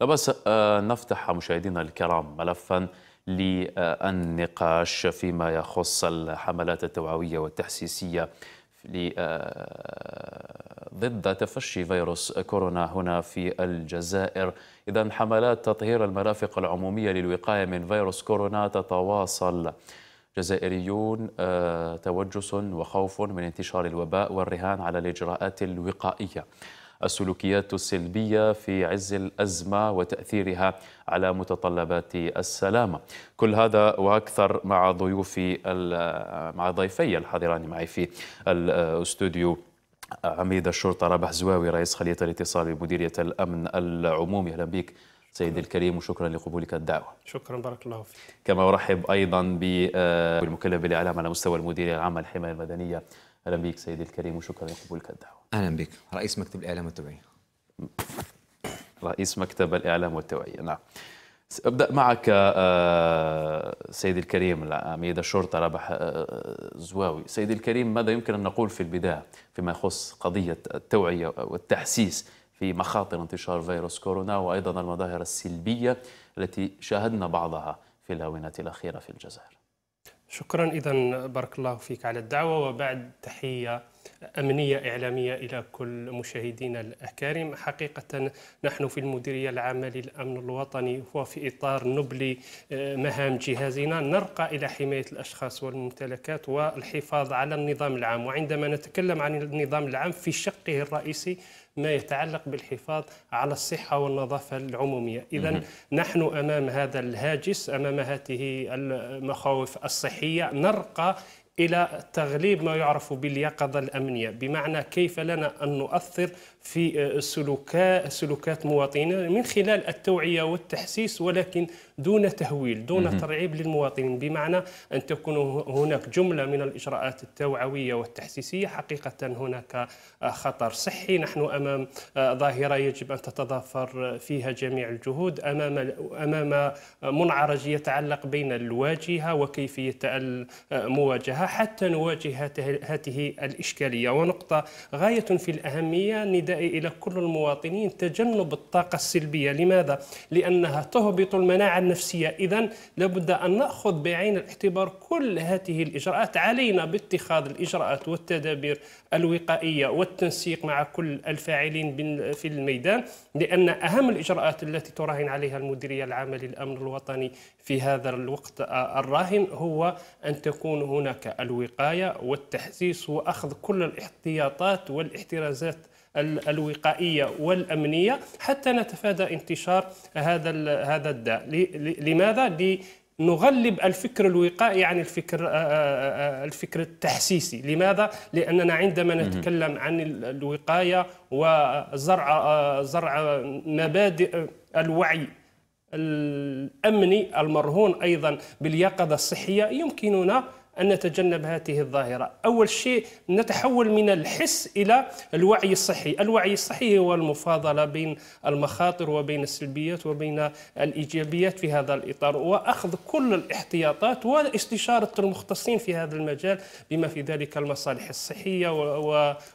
بس آه، نفتح مشاهدينا الكرام ملفا للنقاش فيما يخص الحملات التوعوية والتحسيسية آه، ضد تفشي فيروس كورونا هنا في الجزائر إذا حملات تطهير المرافق العمومية للوقاية من فيروس كورونا تتواصل جزائريون آه، توجس وخوف من انتشار الوباء والرهان على الإجراءات الوقائية السلوكيات السلبية في عز الأزمة وتأثيرها على متطلبات السلامة كل هذا وأكثر مع ضيوفي مع ضيفي الحاضران معي في الاستوديو عميد الشرطة رابح زواوي رئيس خلية الاتصال بمديرية الأمن العمومي أهلا بك سيدي الكريم وشكرا لقبولك الدعوة شكرا بارك الله فيك كما أرحب أيضا بالمكلف آه، بالإعلام على مستوى المديرية العامة للحماية المدنية اهلا بك سيدي الكريم وشكرا لقبولك الدعوه. اهلا بك رئيس مكتب الاعلام والتوعيه. رئيس مكتب الاعلام والتوعيه نعم. ابدا معك آه، سيدي الكريم عميد الشرطه رابح آه، زواوي سيدي الكريم ماذا يمكن ان نقول في البدايه فيما يخص قضيه التوعيه والتحسيس في مخاطر انتشار فيروس كورونا وايضا المظاهر السلبيه التي شاهدنا بعضها في الاونه الاخيره في الجزائر شكرا إذا بارك الله فيك على الدعوة وبعد تحية أمنية إعلامية إلى كل مشاهدينا الأكارم حقيقة نحن في المديرية العامة للأمن الوطني وفي إطار نبل آه، مهام جهازنا نرقى إلى حماية الأشخاص والممتلكات والحفاظ على النظام العام وعندما نتكلم عن النظام العام في شقه الرئيسي ما يتعلق بالحفاظ على الصحة والنظافة العمومية إذا نحن أمام هذا الهاجس أمام هذه المخاوف الصحية نرقى الى تغليب ما يعرف باليقظه الامنيه بمعنى كيف لنا ان نؤثر في آه، سلوكات سلوكات مواطنينا من خلال التوعيه والتحسيس ولكن دون تهويل دون ترعيب للمواطنين بمعنى ان تكون هناك جمله من الاجراءات التوعويه والتحسيسيه حقيقه هناك آه، خطر صحي نحن امام آه، ظاهره يجب ان تتضافر فيها جميع الجهود امام امام منعرج يتعلق بين الواجهه وكيفيه المواجهه حتى نواجه هذه الاشكاليه ونقطه غايه في الاهميه نداء النداء إلى كل المواطنين تجنب الطاقة السلبية لماذا؟ لأنها تهبط المناعة النفسية إذا لابد أن نأخذ بعين الاعتبار كل هذه الإجراءات علينا باتخاذ الإجراءات والتدابير الوقائية والتنسيق مع كل الفاعلين في الميدان لأن أهم الإجراءات التي تراهن عليها المديرية العامة للأمن الوطني في هذا الوقت الراهن هو أن تكون هناك الوقاية والتحسيس وأخذ كل الاحتياطات والاحترازات الوقائيه والامنيه حتى نتفادى انتشار هذا هذا الداء لماذا لنغلب الفكر الوقائي عن الفكر آه، آه، آه، الفكر التحسيسي لماذا لاننا عندما نتكلم عن الوقايه وزرع زرع مبادئ الوعي الامني المرهون ايضا باليقظه الصحيه يمكننا أن نتجنب هذه الظاهرة أول شيء نتحول من الحس إلى الوعي الصحي الوعي الصحي هو المفاضلة بين المخاطر وبين السلبيات وبين الإيجابيات في هذا الإطار وأخذ كل الاحتياطات واستشارة المختصين في هذا المجال بما في ذلك المصالح الصحية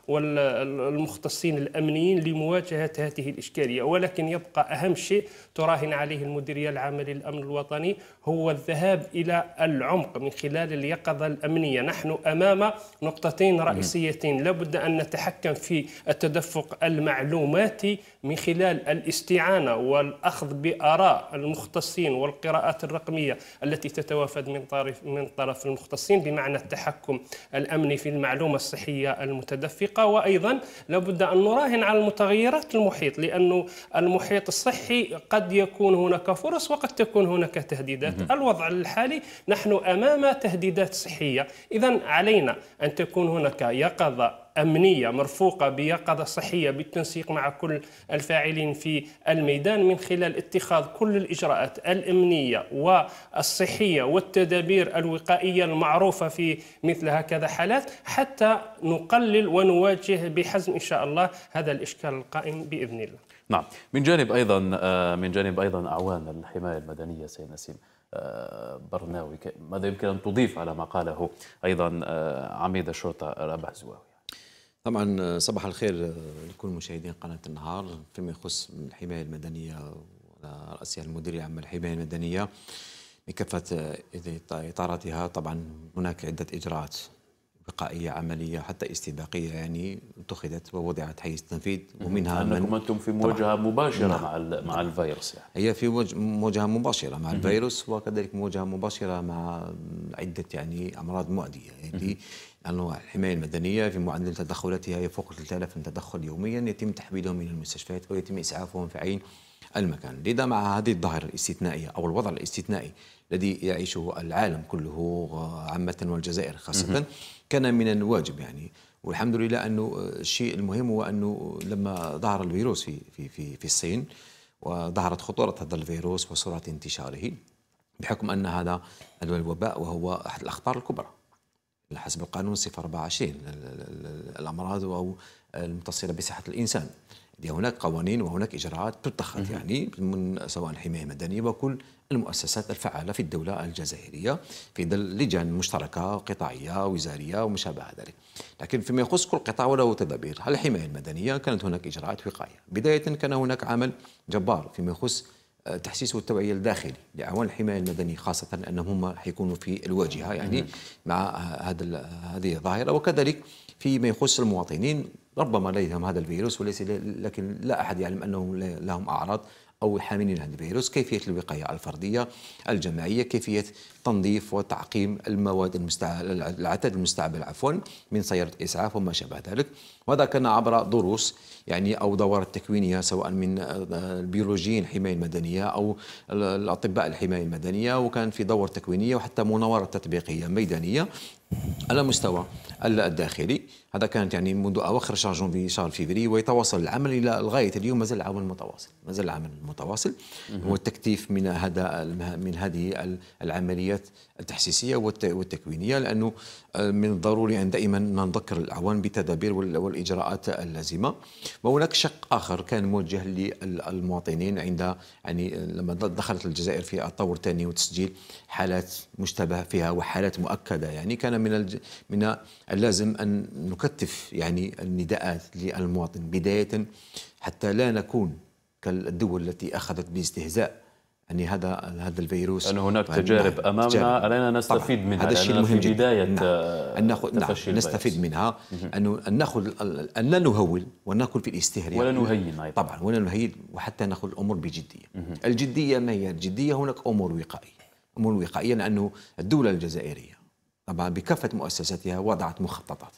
والمختصين الأمنيين لمواجهة هذه الإشكالية ولكن يبقى أهم شيء تراهن عليه المديرية العامة للأمن الوطني هو الذهاب إلى العمق من خلال اليقظة اليقظة الأمنية نحن أمام نقطتين رئيسيتين لابد أن نتحكم في التدفق المعلوماتي من خلال الاستعانة والأخذ بآراء المختصين والقراءات الرقمية التي تتوافد من طرف من طرف المختصين بمعنى التحكم الأمني في المعلومة الصحية المتدفقة وأيضا لابد أن نراهن على المتغيرات المحيط لأن المحيط الصحي قد يكون هناك فرص وقد تكون هناك تهديدات الوضع الحالي نحن أمام تهديدات صحيه، اذا علينا ان تكون هناك يقظه امنيه مرفوقه بيقظه صحيه بالتنسيق مع كل الفاعلين في الميدان من خلال اتخاذ كل الاجراءات الامنيه والصحيه والتدابير الوقائيه المعروفه في مثل هكذا حالات حتى نقلل ونواجه بحزم ان شاء الله هذا الاشكال القائم باذن الله. نعم، من جانب ايضا آه، من جانب ايضا اعوان الحمايه المدنيه سيد نسيم. آه، برناوي ماذا يمكن أن تضيف على ما قاله أيضا آه، عميد الشرطة رابح زواوي طبعا آه، صباح الخير لكل مشاهدين قناة النهار فيما يخص الحماية المدنية وعلى رأسها المدير العام الحماية المدنية بكافة إطاراتها طبعا هناك عدة إجراءات وقائيه عمليه حتى استباقيه يعني اتخذت ووضعت حيز التنفيذ ومنها انكم انتم في مواجهه مباشره نعم. مع مع نعم. الفيروس يعني. هي في مواجهه مباشره مع الفيروس وكذلك مواجهه مباشره مع عده يعني امراض معديه يعني أنواع الحماية المدنية في معدل تدخلاتها يفوق 3000 تدخل يوميا يتم تحويلهم إلى المستشفيات ويتم إسعافهم في عين المكان لذا مع هذه الظاهرة الاستثنائية أو الوضع الاستثنائي الذي يعيشه العالم كله عامة والجزائر خاصة كان من الواجب يعني والحمد لله أنه الشيء المهم هو أنه لما ظهر الفيروس في في في, في الصين وظهرت خطورة هذا الفيروس وسرعة انتشاره بحكم أن هذا الوباء وهو أحد الأخطار الكبرى حسب القانون 024 الامراض او المتصله بصحه الانسان هناك قوانين وهناك اجراءات تتخذ يعني من سواء الحمايه المدنيه وكل المؤسسات الفعاله في الدوله الجزائريه في لجان مشتركه قطاعيه وزاريه وما شابه ذلك. لكن فيما يخص كل قطاع وله تدابير، على الحمايه المدنيه كانت هناك اجراءات وقايه. بدايه كان هناك عمل جبار فيما يخص تحسيس والتوعيه الداخلي لاعوان الحمايه المدنيه خاصه انهم هم حيكونوا في الواجهه يعني نعم. مع هذا هذه الظاهره وكذلك فيما يخص المواطنين ربما لديهم هذا الفيروس وليس لكن لا احد يعلم انه لهم اعراض أو الحاملين عن الفيروس كيفية الوقاية الفردية الجماعية كيفية تنظيف وتعقيم المواد المستعمل العتاد المستعمل عفوا من سيارة إسعاف وما شابه ذلك وهذا كان عبر دروس يعني أو دورات تكوينية سواء من البيولوجيين الحماية المدنية أو الأطباء الحماية المدنية وكان في دور تكوينية وحتى مناورة تطبيقية ميدانية على مستوى الداخلي هذا كانت يعني منذ اواخر شهر جونفي شهر فيفري ويتواصل العمل الى الغايه اليوم ما زال العمل متواصل ما زال العمل متواصل هو التكتيف من هذا من هذه العمليات التحسيسيه والتكوينيه لانه آه، من الضروري ان دائما نذكر الاعوان بالتدابير والاجراءات اللازمه وهناك شق اخر كان موجه للمواطنين عند يعني لما دخلت الجزائر في الطور الثاني وتسجيل حالات مشتبه فيها وحالات مؤكده يعني كان من من اللازم ان نكثر تكثف يعني النداءات للمواطن بداية حتى لا نكون كالدول التي أخذت باستهزاء يعني هذا هذا الفيروس أن هناك تجارب أمامنا تجارب. علينا نستفيد منها هذا الشيء مهم في بداية نعم. أن ناخذ نعم. نستفيد منها أن ناخذ أن لا نهول ونأكل في الاستهلاك ولا نهين أيضا طبعا ولا نهين وحتى ناخذ الأمور بجدية مه. الجدية ما هي الجدية هناك أمور وقائية أمور وقائية لأنه الدولة الجزائرية طبعا بكافة مؤسساتها وضعت مخططات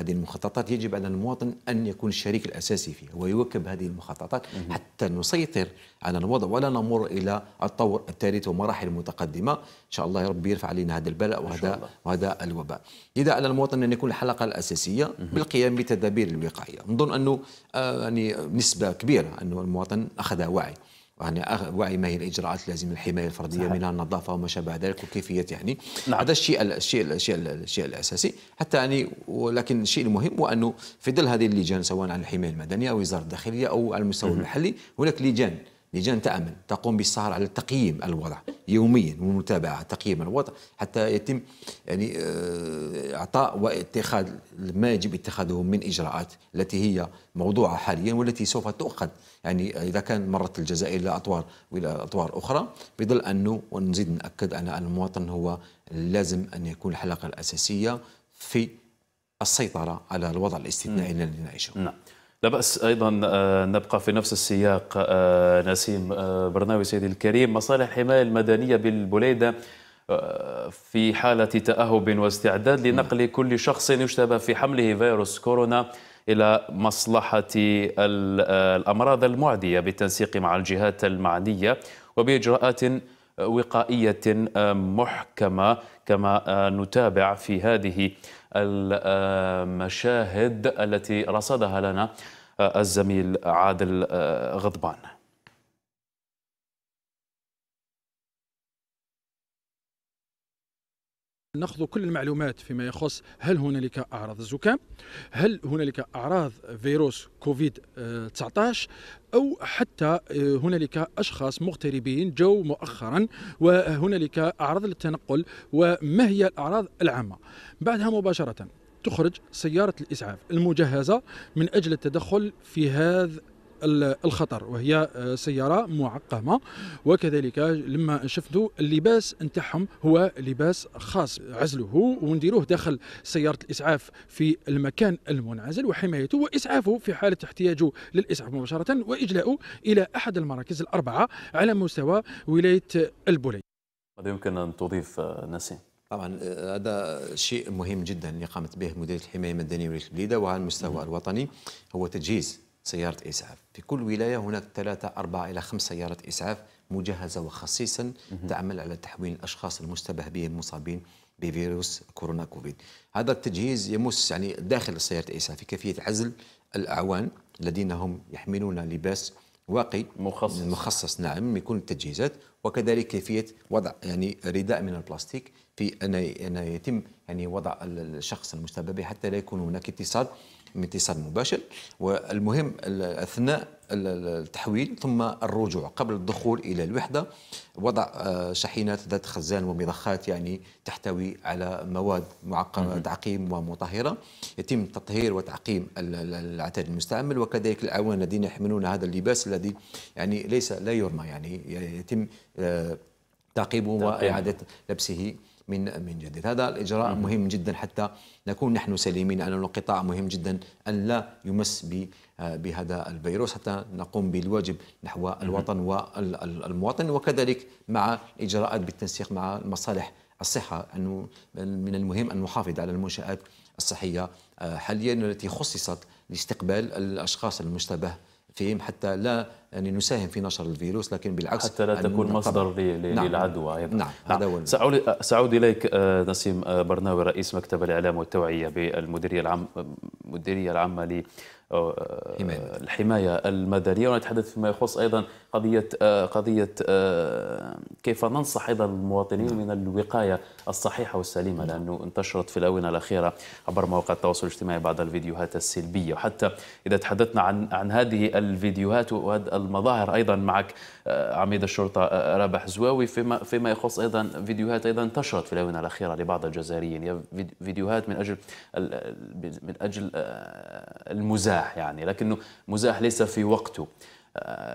هذه المخططات يجب على المواطن أن يكون الشريك الأساسي فيها ويواكب هذه المخططات حتى نسيطر على الوضع ولا نمر إلى الطور الثالث ومراحل متقدمة إن شاء الله ربي يرفع علينا هذا البلاء وهذا وهذا الوباء إذا على المواطن أن يكون الحلقة الأساسية بالقيام بتدابير الوقاية نظن أنه آه، يعني نسبة كبيرة أنه المواطن اخذ وعي يعني وعي ما هي الاجراءات اللازمه للحمايه الفرديه صحيح. من النظافه وما شابه ذلك وكيفيه يعني نعم. هذا الشيء الشيء الشيء الشيء الاساسي حتى يعني ولكن الشيء المهم هو انه في ظل هذه اللجان سواء على الحمايه المدنيه او وزاره الداخليه او على المستوى المحلي هناك لجان لجان تعمل تقوم بالسهر على تقييم الوضع يوميا ومتابعة تقييم الوضع حتى يتم يعني آه، إعطاء واتخاذ ما يجب اتخاذه من إجراءات التي هي موضوعة حاليا والتي سوف تؤخذ يعني إذا كان مرت الجزائر إلى أطوار وإلى أطوار أخرى بظل أنه ونزيد نأكد أن المواطن هو لازم أن يكون الحلقة الأساسية في السيطرة على الوضع الاستثنائي الذي نعيشه نعم لا بأس أيضا آه، نبقى في نفس السياق آه، نسيم آه، برناوي سيدي الكريم مصالح الحماية المدنية بالبليدة في حالة تأهب واستعداد لنقل كل شخص يشتبه في حمله فيروس كورونا إلى مصلحة الأمراض المعدية بالتنسيق مع الجهات المعنية وبإجراءات وقائيه آه، محكمه كما آه، نتابع في هذه المشاهد التي رصدها لنا آه، الزميل عادل غضبان ناخذ كل المعلومات فيما يخص هل هنالك اعراض الزكام هل هنالك اعراض فيروس كوفيد 19 او حتى آه، هنالك اشخاص مغتربين جو مؤخرا وهنالك اعراض للتنقل وما هي الاعراض العامه بعدها مباشره تخرج سيارة الإسعاف المجهزة من أجل التدخل في هذا الخطر وهي آه، سياره معقمه وكذلك لما شفتوا اللباس نتاعهم هو لباس خاص عزله ونديروه داخل سياره الاسعاف في المكان المنعزل وحمايته واسعافه في حاله احتياجه للاسعاف مباشره واجلاؤه الى احد المراكز الاربعه على مستوى ولايه البولي. قد يمكن ان تضيف آه، نسيم. طبعا آه، هذا شيء مهم جدا اللي قامت به مديريه الحمايه المدنيه ولايه البليده وعلى المستوى الوطني هو تجهيز سيارة إسعاف في كل ولاية هناك ثلاثة أربعة إلى خمس سيارات إسعاف مجهزة وخصيصا تعمل على تحويل الأشخاص المشتبه بهم مصابين بفيروس كورونا كوفيد هذا التجهيز يمس يعني داخل سيارة الإسعاف في كيفية عزل الأعوان الذين هم يحملون لباس واقي مخصص مخصص نعم يكون التجهيزات وكذلك كيفيه وضع يعني رداء من البلاستيك في ان يتم يعني وضع الشخص المشتبه به حتى لا يكون هناك اتصال من اتصال مباشر والمهم اثناء التحويل ثم الرجوع قبل الدخول الى الوحده وضع آه، شاحنات ذات خزان ومضخات يعني تحتوي على مواد معقمه تعقيم ومطهره يتم تطهير وتعقيم العتاد المستعمل وكذلك الاعوان الذين يحملون هذا اللباس الذي يعني ليس لا يرمى يعني يتم آه، تعقيبه واعاده لبسه من من جديد هذا الاجراء مم. مهم جدا حتى نكون نحن سليمين ان القطاع مهم جدا ان لا يمس آه، بهذا الفيروس حتى نقوم بالواجب نحو الوطن والمواطن وكذلك مع الاجراءات بالتنسيق مع المصالح الصحه انه من المهم ان نحافظ على المنشات الصحيه آه، حاليا التي خصصت لاستقبال الاشخاص المشتبه فيهم حتى لا يعني نساهم في نشر الفيروس لكن بالعكس حتى لا تكون مصدر نعم للعدوى نعم, نعم. نعم. سأعود إليك آه، نسيم آه، برناوي رئيس مكتب الإعلام والتوعية بالمديرية العام المديرية العامة آه، الحمايه المدنيه ونتحدث فيما يخص ايضا قضيه آه، قضيه آه، كيف ننصح ايضا المواطنين من الوقايه الصحيحه والسليمه لانه انتشرت في الاونه الاخيره عبر مواقع التواصل الاجتماعي بعض الفيديوهات السلبيه وحتى اذا تحدثنا عن عن هذه الفيديوهات وهذه المظاهر ايضا معك آه، عميد الشرطة آه، آه، رابح زواوي فيما فيما يخص أيضا فيديوهات أيضا انتشرت في الآونة الأخيرة لبعض الجزائريين فيديوهات من أجل من أجل المزاح يعني لكنه مزاح ليس في وقته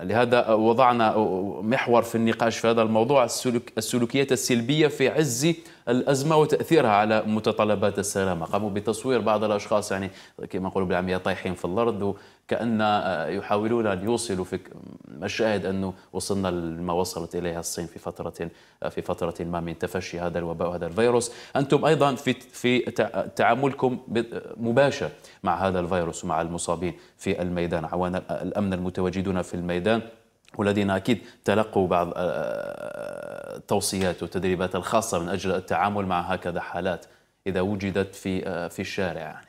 لهذا وضعنا محور في النقاش في هذا الموضوع السلوكيات السلبية في عز الازمه وتاثيرها على متطلبات السلامه قاموا بتصوير بعض الاشخاص يعني كما نقولوا بالعاميه طايحين في الارض وكان يحاولون ان يوصلوا في الشاهد انه وصلنا لما وصلت اليها الصين في فتره في فتره ما من تفشي هذا الوباء وهذا الفيروس انتم ايضا في في تعاملكم مباشر مع هذا الفيروس ومع المصابين في الميدان عوان الامن المتواجدون في الميدان والذين اكيد تلقوا بعض التوصيات آه، آه، والتدريبات الخاصه من اجل التعامل مع هكذا حالات اذا وجدت في آه، في الشارع يعني.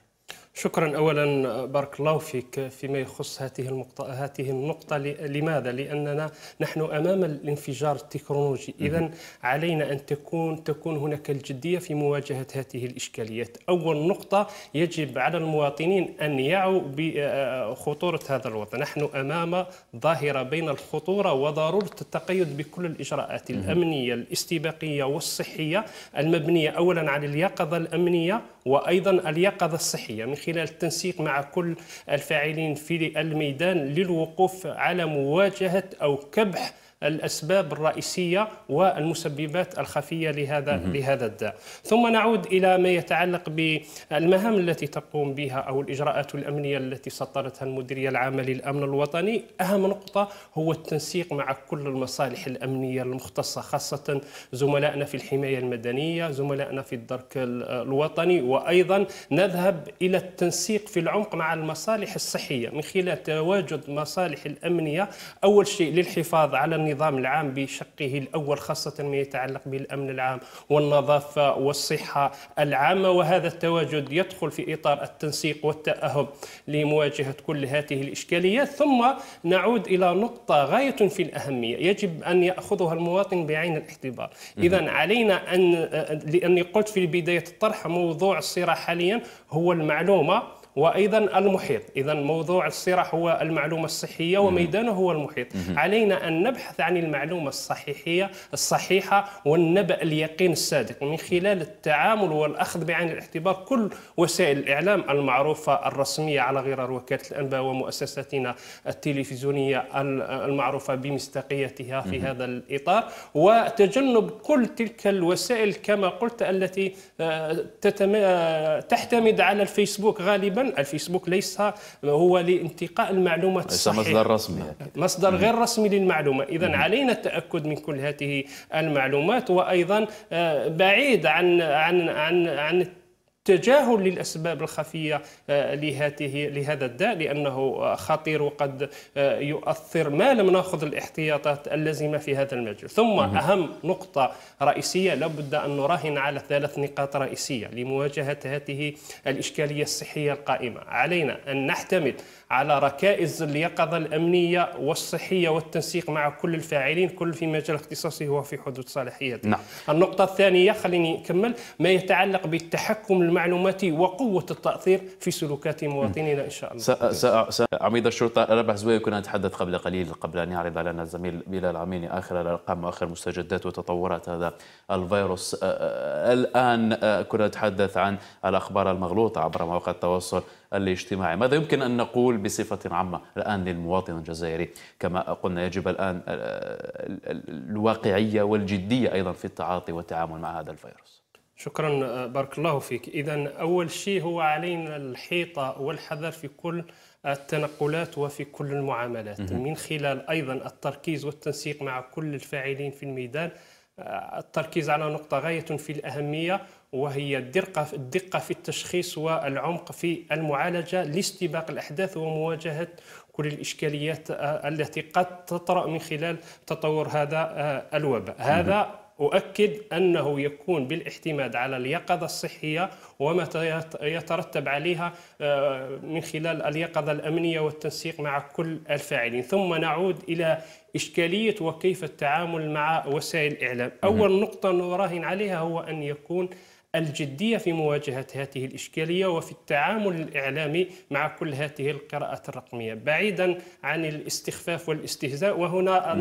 شكرا اولا بارك الله فيك فيما يخص هذه النقطه هذه النقطه لماذا لاننا نحن امام الانفجار التكنولوجي اذا علينا ان تكون تكون هناك الجديه في مواجهه هذه الاشكاليات اول نقطه يجب على المواطنين ان يعوا بخطوره آه، هذا الوضع نحن امام ظاهره بين الخطوره وضروره التقيد بكل الاجراءات الامنيه الاستباقيه والصحيه المبنيه اولا على اليقظه الامنيه وايضا اليقظه الصحيه من خلال التنسيق مع كل الفاعلين في الميدان للوقوف على مواجهه او كبح الاسباب الرئيسيه والمسببات الخفيه لهذا لهذا الداء ثم نعود الى ما يتعلق بالمهام التي تقوم بها او الاجراءات الامنيه التي سطرتها المديريه العامه للامن الوطني اهم نقطه هو التنسيق مع كل المصالح الامنيه المختصه خاصه زملائنا في الحمايه المدنيه زملائنا في الدرك الوطني وايضا نذهب الى التنسيق في العمق مع المصالح الصحيه من خلال تواجد مصالح الامنيه اول شيء للحفاظ على النظام العام بشقه الأول خاصة ما يتعلق بالأمن العام والنظافة والصحة العامة وهذا التواجد يدخل في إطار التنسيق والتأهب لمواجهة كل هذه الإشكاليات ثم نعود إلى نقطة غاية في الأهمية يجب أن يأخذها المواطن بعين الاعتبار إذا علينا أن لأني قلت في بداية الطرح موضوع الصراع حاليا هو المعلومة وايضا المحيط اذا موضوع الصراع هو المعلومه الصحيه وميدانه هو المحيط علينا ان نبحث عن المعلومه الصحيحيه الصحيحه والنبأ اليقين الصادق من خلال التعامل والاخذ بعين الاعتبار كل وسائل الاعلام المعروفه الرسميه على غرار وكاله الانباء ومؤسساتنا التلفزيونيه المعروفه بمصداقيتها في هذا الاطار وتجنب كل تلك الوسائل كما قلت التي آه، تحتمد على الفيسبوك غالبا الفيسبوك ليس هو لانتقاء المعلومات ليس الصحيحة. مصدر رسمي مصدر غير رسمي للمعلومة إذا علينا التأكد من كل هذه المعلومات وأيضا آه، بعيد عن عن عن عن تجاهل للاسباب الخفيه آه، لهذه لهذا الداء لانه آه، خطير وقد آه، يؤثر ما لم ناخذ الاحتياطات اللازمه في هذا المجال ثم اهم نقطه رئيسيه لابد ان نراهن على ثلاث نقاط رئيسيه لمواجهه هذه الاشكاليه الصحيه القائمه علينا ان نعتمد على ركائز اليقظة الأمنية والصحية والتنسيق مع كل الفاعلين كل في مجال اختصاصه وفي حدود صلاحيته نعم. النقطة الثانية خليني أكمل ما يتعلق بالتحكم المعلوماتي وقوة التأثير في سلوكات مواطنينا إن شاء الله س- س- عميد الشرطة ربح زوي كنا نتحدث قبل قليل قبل أن يعرض علينا الزميل بلال عميني آخر الأرقام وآخر مستجدات وتطورات هذا الفيروس الآن كنا نتحدث عن الأخبار المغلوطة عبر مواقع التواصل الاجتماعي ماذا يمكن أن نقول بصفة عامة الآن للمواطن الجزائري كما قلنا يجب الآن الواقعية والجدية أيضا في التعاطي والتعامل مع هذا الفيروس شكرا آه، بارك الله فيك إذا أول شيء هو علينا الحيطة والحذر في كل التنقلات وفي كل المعاملات من خلال أيضا التركيز والتنسيق مع كل الفاعلين في الميدان آه، التركيز على نقطة غاية في الأهمية وهي الدقة الدقة في التشخيص والعمق في المعالجة لاستباق الأحداث ومواجهة كل الإشكاليات آه، التي قد تطرأ من خلال تطور هذا آه، الوباء هذا أؤكد أنه يكون بالاعتماد على اليقظة الصحية وما يترتب عليها آه، من خلال اليقظة الأمنية والتنسيق مع كل الفاعلين ثم نعود إلى إشكالية وكيف التعامل مع وسائل الإعلام أول نقطة نراهن عليها هو أن يكون الجدية في مواجهة هذه الإشكالية وفي التعامل الإعلامي مع كل هذه القراءات الرقمية بعيدا عن الاستخفاف والاستهزاء وهنا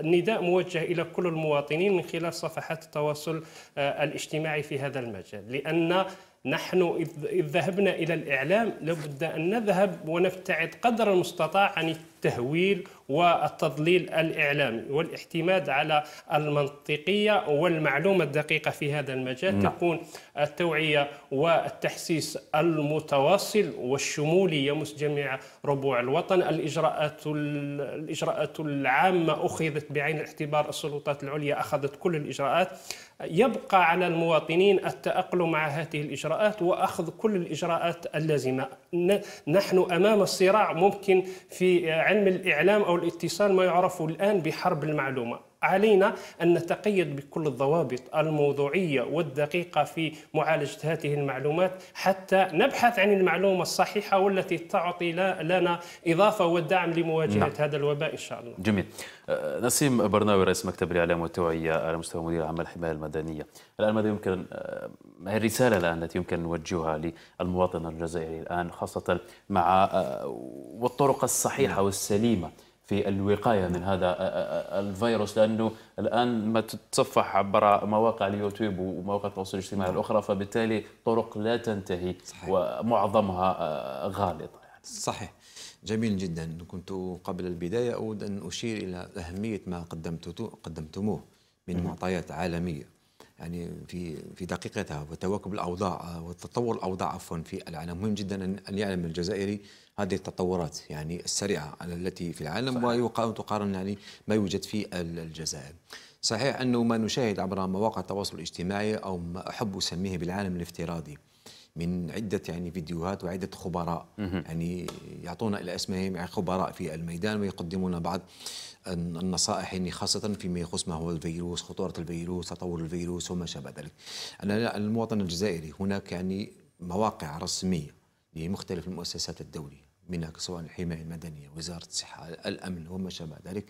النداء موجه إلى كل المواطنين من خلال صفحات التواصل آه، الاجتماعي في هذا المجال لأن نحن إذ ذهبنا إلى الإعلام لابد أن نذهب ونبتعد قدر المستطاع عن التهويل والتضليل الإعلامي والاعتماد على المنطقية والمعلومة الدقيقة في هذا المجال نعم. تكون التوعية والتحسيس المتواصل والشمولي يمس جميع ربوع الوطن الإجراءات الإجراءات العامة أخذت بعين الاعتبار السلطات العليا أخذت كل الإجراءات يبقى على المواطنين التأقلم مع هذه الإجراءات وأخذ كل الإجراءات اللازمة نحن أمام الصراع ممكن في علم الإعلام أو الاتصال ما يعرف الآن بحرب المعلومة علينا أن نتقيد بكل الضوابط الموضوعية والدقيقة في معالجة هذه المعلومات حتى نبحث عن المعلومة الصحيحة والتي تعطي لنا إضافة والدعم لمواجهة نعم. هذا الوباء إن شاء الله جميل أه، نسيم برناوي رئيس مكتب الإعلام والتوعية على مستوى مدير عمل الحماية المدنية الآن ماذا يمكن أه، ما هي الرسالة الآن التي يمكن نوجهها للمواطن الجزائري الآن خاصة مع أه، والطرق الصحيحة نعم. والسليمة في الوقايه من هذا الفيروس لانه الان ما تتصفح عبر مواقع اليوتيوب ومواقع التواصل الاجتماعي نعم. الاخرى فبالتالي طرق لا تنتهي صحيح. ومعظمها غالطه يعني. صحيح جميل جدا كنت قبل البدايه اود ان اشير الى اهميه ما قدمته قدمتموه من معطيات عالميه يعني في في دقيقتها وتواكب الاوضاع وتطور الاوضاع عفوا في العالم مهم جدا ان يعلم الجزائري هذه التطورات يعني السريعه التي في العالم تقارن يعني ما يوجد في الجزائر. صحيح انه ما نشاهد عبر مواقع التواصل الاجتماعي او ما احب اسميه بالعالم الافتراضي من عده يعني فيديوهات وعده خبراء يعني يعطونا الى اسمائهم يعني خبراء في الميدان ويقدمون بعض النصائح يعني خاصة فيما يخص ما هو الفيروس خطورة الفيروس تطور الفيروس وما شابه ذلك أنا المواطن الجزائري هناك يعني مواقع رسمية لمختلف المؤسسات الدولية منك سواء الحماية المدنية وزارة الصحة الأمن وما شابه ذلك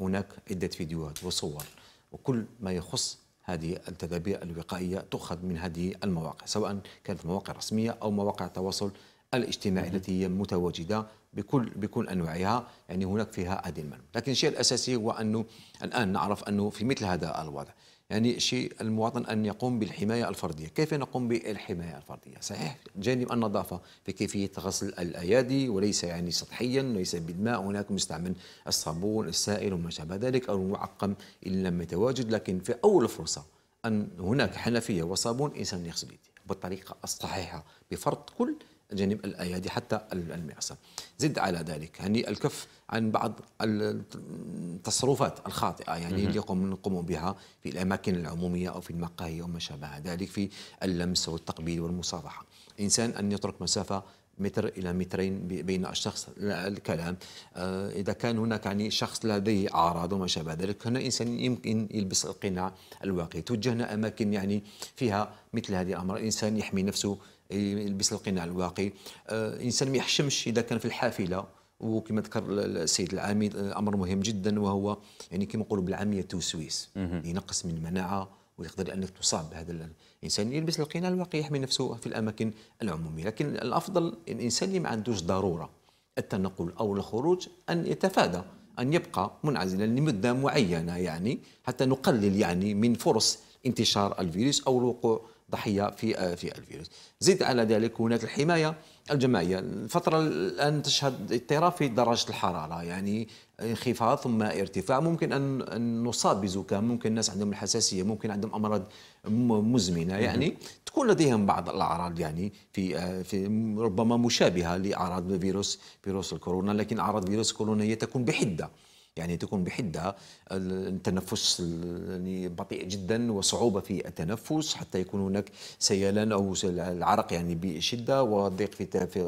هناك عدة فيديوهات وصور وكل ما يخص هذه التدابير الوقائية تؤخذ من هذه المواقع سواء كانت مواقع رسمية أو مواقع التواصل الاجتماعي التي هي متواجدة بكل بكل أنواعها يعني هناك فيها هذه المعلومات لكن الشيء الأساسي هو أنه الآن نعرف أنه في مثل هذا الوضع يعني شيء المواطن أن يقوم بالحماية الفردية كيف نقوم بالحماية الفردية صحيح جانب النظافة في كيفية غسل الأيادي وليس يعني سطحيا ليس بالماء هناك مستعمل الصابون السائل وما شابه ذلك أو المعقم إن لم يتواجد لكن في أول فرصة أن هناك حنفية وصابون إنسان يغسل يديه بالطريقة الصحيحة بفرض كل جانب الأيادي حتى المعصم زد على ذلك يعني الكف عن بعض التصرفات الخاطئة يعني اللي يقوم بها في الأماكن العمومية أو في المقاهي وما شابه ذلك في اللمس والتقبيل والمصافحة انسان أن يترك مسافة متر الى مترين بين الشخص الكلام آه، اذا كان هناك يعني شخص لديه اعراض وما شابه ذلك هنا انسان يمكن يلبس القناع الواقي توجهنا اماكن يعني فيها مثل هذه الامر الانسان يحمي نفسه يلبس القناع الواقي الانسان آه، ما يحشمش اذا كان في الحافله وكما ذكر السيد العميد آه، امر مهم جدا وهو يعني كما نقولوا بالعاميه التوسويس ينقص من المناعه ويقدر انك تصاب بهذا الانسان يلبس القناع الواقي يحمي نفسه في الاماكن العموميه لكن الافضل الانسان اللي ما عندوش ضروره التنقل او الخروج ان يتفادى ان يبقى منعزلا لمده معينه يعني حتى نقلل يعني من فرص انتشار الفيروس او الوقوع ضحيه في آه، في الفيروس زد على ذلك هناك الحمايه الجماعيه الفتره الان تشهد اضطراب في درجه الحراره يعني انخفاض ثم ارتفاع ممكن ان نصاب بزكام ممكن الناس عندهم الحساسيه ممكن عندهم امراض مزمنه يعني تكون لديهم بعض الاعراض يعني في آه، في ربما مشابهه لاعراض فيروس فيروس الكورونا لكن اعراض فيروس كورونا هي تكون بحده يعني تكون بحده التنفس يعني بطيء جدا وصعوبه في التنفس حتى يكون هناك سيلان او العرق يعني بشده وضيق في في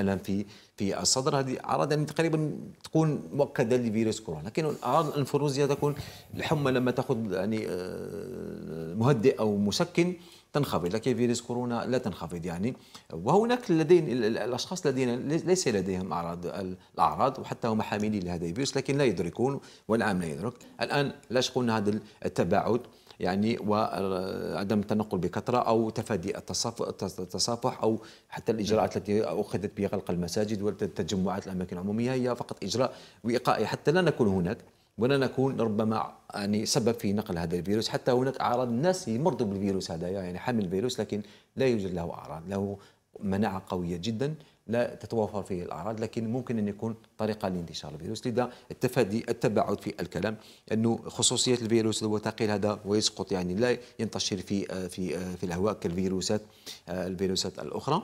الم في في الصدر هذه اعراض يعني تقريبا تكون مؤكده لفيروس كورونا لكن اعراض الانفلونزيا تكون الحمى لما تاخذ يعني آه، مهدئ او مسكن تنخفض لكن فيروس كورونا لا تنخفض يعني وهناك لدينا الاشخاص الذين ليس لديهم اعراض الاعراض وحتى هم حاملين لهذا الفيروس لكن لا يدركون والعام لا يدرك الان لا قلنا هذا التباعد يعني وعدم التنقل بكثره او تفادي التصافح او حتى الاجراءات التي اخذت بغلق المساجد والتجمعات الاماكن العموميه هي فقط اجراء وقائي حتى لا نكون هناك ولا نكون ربما يعني سبب في نقل هذا الفيروس حتى هناك اعراض الناس يمرضوا بالفيروس هذا يعني حامل الفيروس لكن لا يوجد له اعراض له مناعه قويه جدا لا تتوافر فيه الاعراض لكن ممكن ان يكون طريقه لانتشار الفيروس لذا التفادي التباعد في الكلام انه خصوصيه الفيروس هو ثقيل هذا ويسقط يعني لا ينتشر في في في الهواء كالفيروسات الفيروسات الاخرى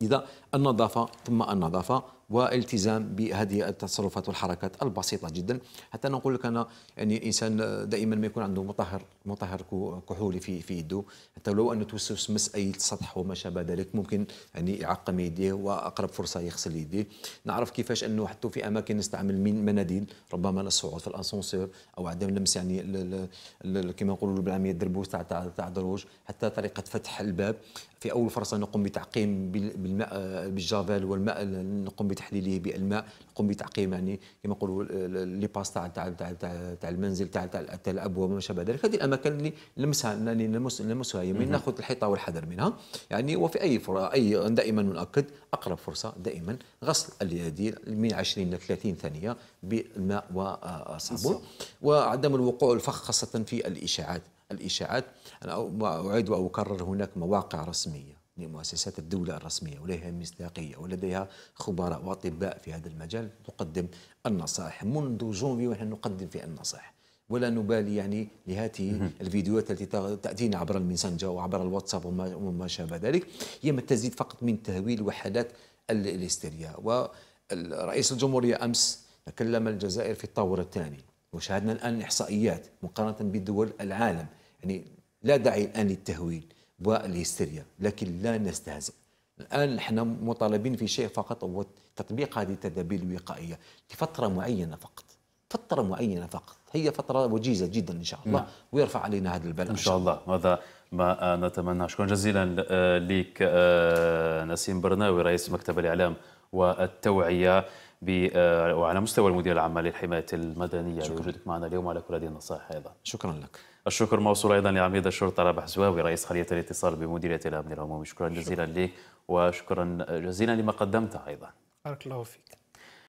لذا النظافه ثم النظافه والتزام بهذه التصرفات والحركات البسيطه جدا حتى نقول لك انا يعني الانسان دائما ما يكون عنده مطهر مطهر كحولي في في يده حتى لو انه توسوس مس اي سطح وما شابه ذلك ممكن يعني يعقم يديه واقرب فرصه يغسل يديه نعرف كيفاش انه حتى في اماكن نستعمل من مناديل ربما للصعود في الاسانسور او عدم لمس يعني كما نقولوا بالعاميه الدربوس تاع تاع الدروج حتى طريقه فتح الباب في اول فرصه نقوم بتعقيم بالماء بالجافيل والماء نقوم بتحليله بالماء نقوم بتعقيم يعني كما نقولوا لي باس تاع تاع تاع تاع المنزل تاع تاع الابواب وما شابه ذلك هذه الاماكن اللي يعني نلمسها نلمسها يعني يمين ناخذ الحيطه والحذر منها يعني وفي اي فرصة اي دائما نؤكد اقرب فرصه دائما غسل اليدين من 20 ل 30 ثانيه بالماء والصابون وعدم الوقوع الفخ خاصه في الاشاعات الاشاعات انا اعيد واكرر هناك مواقع رسميه لمؤسسات الدولة الرسمية ولديها مصداقية ولديها خبراء وأطباء في هذا المجال تقدم النصائح منذ جونفي ونحن نقدم في النصائح ولا نبالي يعني لهذه الفيديوهات التي تأتينا عبر المسنجر وعبر الواتساب وما شابه ذلك هي ما تزيد فقط من تهويل وحالات الهستيريا ورئيس الجمهورية أمس تكلم الجزائر في الطور الثاني وشاهدنا الآن الإحصائيات مقارنة بدول العالم يعني لا داعي الآن للتهويل والهستيريا لكن لا نستهزئ الان نحن مطالبين في شيء فقط هو تطبيق هذه التدابير الوقائيه لفتره معينه فقط فتره معينه فقط هي فتره وجيزه جدا ان شاء الله نعم. ويرفع علينا هذا البلاء ان شاء الله هذا ما نتمنى شكرا جزيلا آه، لك آه، نسيم برناوي رئيس مكتب الاعلام والتوعيه آه، وعلى مستوى المدير العام للحمايه المدنيه لوجودك معنا اليوم على كل هذه النصائح ايضا شكرا لك الشكر موصول أيضا لعميد الشرطة رابح زواوي رئيس خلية الاتصال بمديرية الأمن العمومي شكرا جزيلا لك وشكرا جزيلا لما قدمته أيضا بارك الله فيك